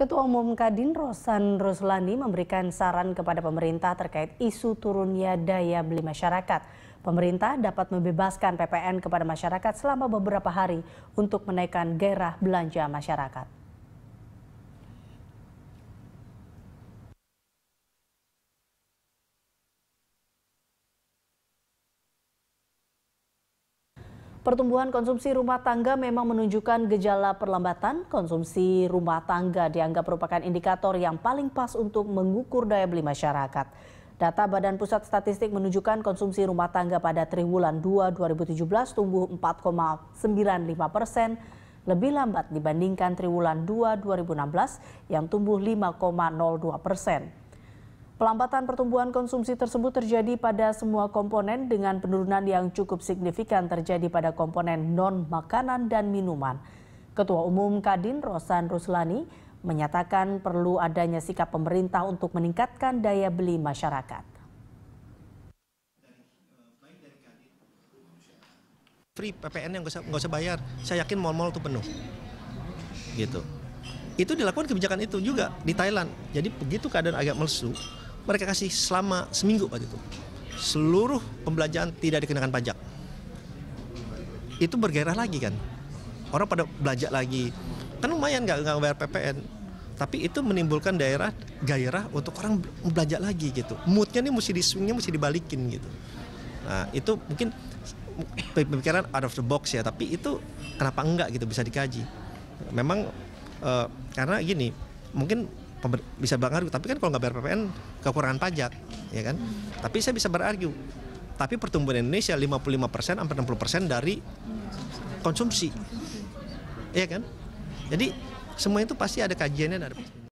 Ketua Umum Kadin Rosan Ruslani memberikan saran kepada pemerintah terkait isu turunnya daya beli masyarakat. Pemerintah dapat membebaskan PPN kepada masyarakat selama beberapa hari untuk menaikkan gairah belanja masyarakat. Pertumbuhan konsumsi rumah tangga memang menunjukkan gejala perlambatan. Konsumsi rumah tangga dianggap merupakan indikator yang paling pas untuk mengukur daya beli masyarakat. Data Badan Pusat Statistik menunjukkan konsumsi rumah tangga pada triwulan 2 2017 tumbuh 4,95 persen lebih lambat dibandingkan triwulan 2 2016 yang tumbuh 5,02 persen. Pelambatan pertumbuhan konsumsi tersebut terjadi pada semua komponen dengan penurunan yang cukup signifikan terjadi pada komponen non-makanan dan minuman. Ketua Umum Kadin Rosan Ruslani menyatakan perlu adanya sikap pemerintah untuk meningkatkan daya beli masyarakat. Free PPN yang nggak usah, usah bayar, saya yakin mal-mal itu penuh. Gitu. Itu dilakukan kebijakan itu juga di Thailand. Jadi begitu keadaan agak melesu, mereka kasih selama seminggu waktu itu. Seluruh pembelanjaan tidak dikenakan pajak. Itu bergerak lagi kan. Orang pada belanja lagi. Kan lumayan nggak nggak bayar PPN. Tapi itu menimbulkan daerah gairah untuk orang belanja lagi gitu. Moodnya nih mesti di swingnya mesti dibalikin gitu. Nah itu mungkin pemikiran out of the box ya. Tapi itu kenapa enggak gitu bisa dikaji. Memang uh, karena gini mungkin bisa bangar tapi kan kalau nggak bayar PPN kekurangan pajak ya kan tapi saya bisa berargu tapi pertumbuhan Indonesia 55% persen sampai 60% persen dari konsumsi ya kan jadi semua itu pasti ada kajiannya ada